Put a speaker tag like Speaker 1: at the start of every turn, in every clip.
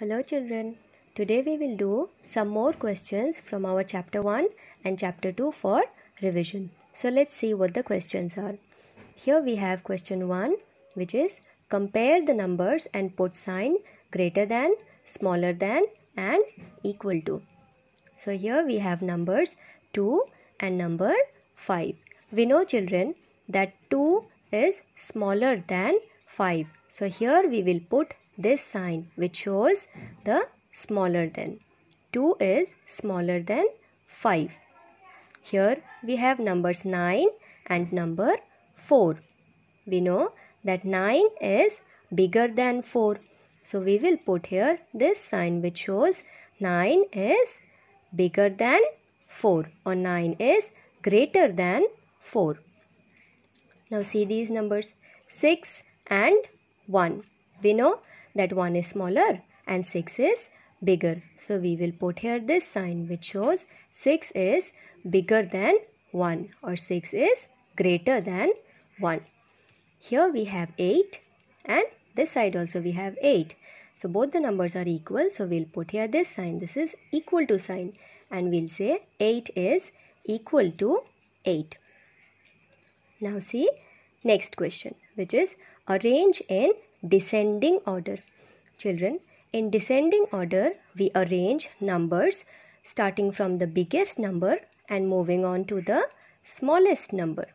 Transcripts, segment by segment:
Speaker 1: Hello children. Today we will do some more questions from our chapter 1 and chapter 2 for revision. So let's see what the questions are. Here we have question 1 which is compare the numbers and put sign greater than, smaller than and equal to. So here we have numbers 2 and number 5. We know children that 2 is smaller than 5. So here we will put this sign which shows the smaller than. 2 is smaller than 5. Here we have numbers 9 and number 4. We know that 9 is bigger than 4. So we will put here this sign which shows 9 is bigger than 4 or 9 is greater than 4. Now see these numbers 6 and 1. We know that 1 is smaller and 6 is bigger. So we will put here this sign which shows 6 is bigger than 1 or 6 is greater than 1. Here we have 8 and this side also we have 8. So both the numbers are equal. So we'll put here this sign. This is equal to sign and we'll say 8 is equal to 8. Now see next question which is arrange in descending order. Children, in descending order, we arrange numbers starting from the biggest number and moving on to the smallest number.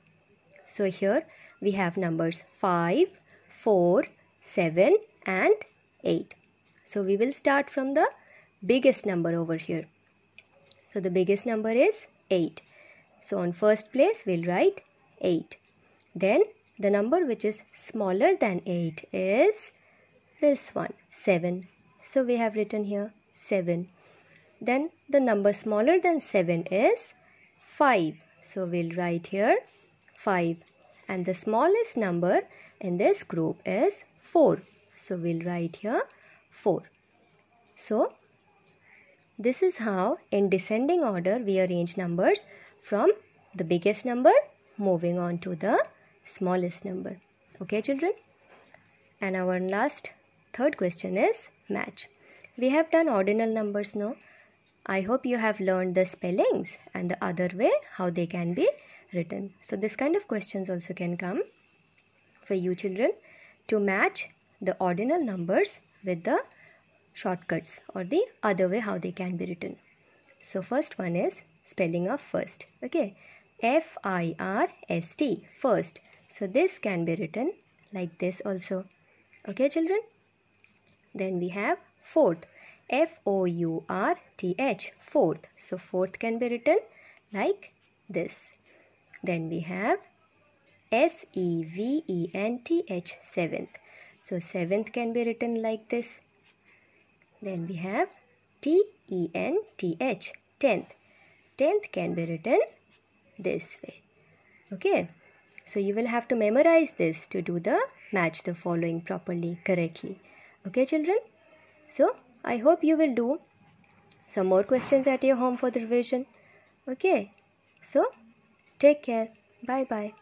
Speaker 1: So here we have numbers 5, 4, 7 and 8. So we will start from the biggest number over here. So the biggest number is 8. So on first place we'll write 8. Then the number which is smaller than 8 is this one, 7. So we have written here 7. Then the number smaller than 7 is 5. So we'll write here 5. And the smallest number in this group is 4. So we'll write here 4. So this is how in descending order we arrange numbers from the biggest number moving on to the smallest number. Okay, children? And our last third question is match. We have done ordinal numbers now. I hope you have learned the spellings and the other way how they can be written. So this kind of questions also can come for you children to match the ordinal numbers with the shortcuts or the other way how they can be written. So first one is spelling of first. Okay. F I R S T first. So this can be written like this also. Okay children? Then we have fourth. F-O-U-R-T-H. Fourth. So fourth can be written like this. Then we have S-E-V-E-N-T-H. Seventh. So seventh can be written like this. Then we have T-E-N-T-H. Tenth. Tenth can be written this way. Okay. So you will have to memorize this to do the match the following properly, correctly. Okay children? So I hope you will do some more questions at your home for the revision. Okay? So take care. Bye-bye.